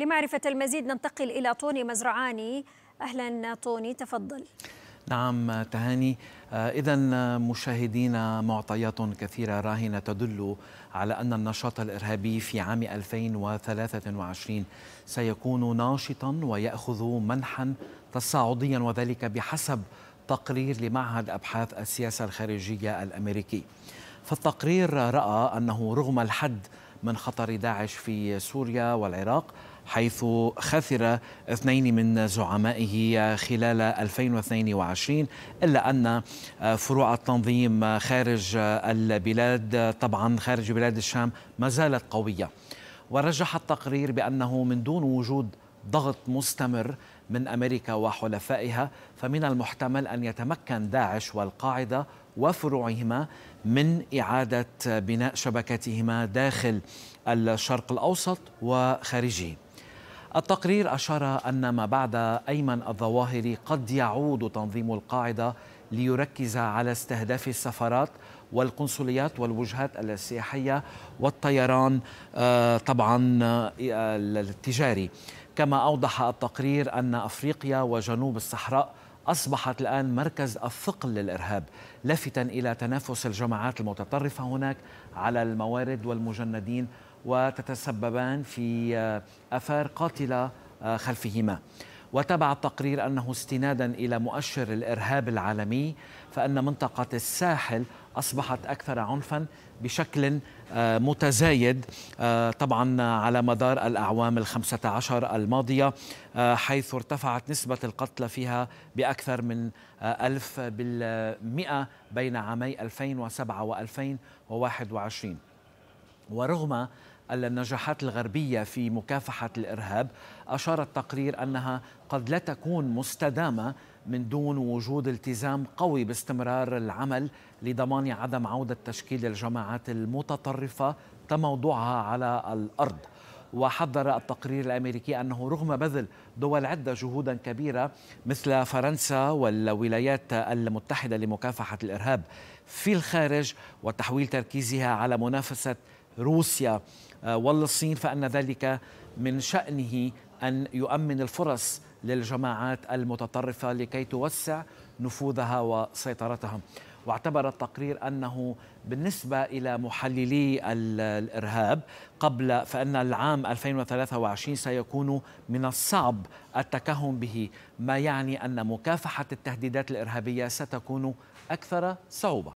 لمعرفة المزيد ننتقل إلى طوني مزرعاني أهلا طوني تفضل نعم تهاني آه، إذا آه، مشاهدينا آه، معطيات كثيرة راهنة تدل على أن النشاط الإرهابي في عام 2023 سيكون ناشطا ويأخذ منحا تصاعديا وذلك بحسب تقرير لمعهد أبحاث السياسة الخارجية الأمريكي فالتقرير رأى أنه رغم الحد من خطر داعش في سوريا والعراق حيث خسر اثنين من زعمائه خلال 2022 إلا أن آه، فروع التنظيم خارج البلاد طبعا خارج بلاد الشام ما زالت قوية ورجح التقرير بأنه من دون وجود ضغط مستمر من امريكا وحلفائها فمن المحتمل ان يتمكن داعش والقاعده وفروعهما من اعاده بناء شبكتهما داخل الشرق الاوسط وخارجه التقرير أشار أن ما بعد أيمن الظواهري قد يعود تنظيم القاعدة ليركز على استهداف السفارات والقنصليات والوجهات السياحية والطيران آه، طبعا آه، التجاري كما أوضح التقرير أن أفريقيا وجنوب الصحراء أصبحت الآن مركز الثقل للإرهاب لافتا إلى تنافس الجماعات المتطرفة هناك على الموارد والمجندين وتتسببان في آه، آثار قاتلة آه، خلفهما وتبع التقرير أنه استنادا إلى مؤشر الإرهاب العالمي فأن منطقة الساحل أصبحت أكثر عنفا بشكل آه، متزايد آه، طبعا على مدار الأعوام الخمسة عشر الماضية آه، حيث ارتفعت نسبة القتل فيها بأكثر من ألف بالمئة بين عامي 2007 و 2021 ورغم النجاحات الغربية في مكافحة الإرهاب أشار التقرير أنها قد لا تكون مستدامة من دون وجود التزام قوي باستمرار العمل لضمان عدم عودة تشكيل الجماعات المتطرفة تموضعها على الأرض وحذر التقرير الامريكي انه رغم بذل دول عده جهودا كبيره مثل فرنسا والولايات المتحده لمكافحه الارهاب في الخارج وتحويل تركيزها على منافسه روسيا آه، والصين فان ذلك من شانه أن يؤمن الفرص للجماعات المتطرفة لكي توسع نفوذها وسيطرتهم واعتبر التقرير أنه بالنسبة إلى محللي الإرهاب قبل فإن العام 2023 سيكون من الصعب التكهن به ما يعني أن مكافحة التهديدات الإرهابية ستكون أكثر صعوبة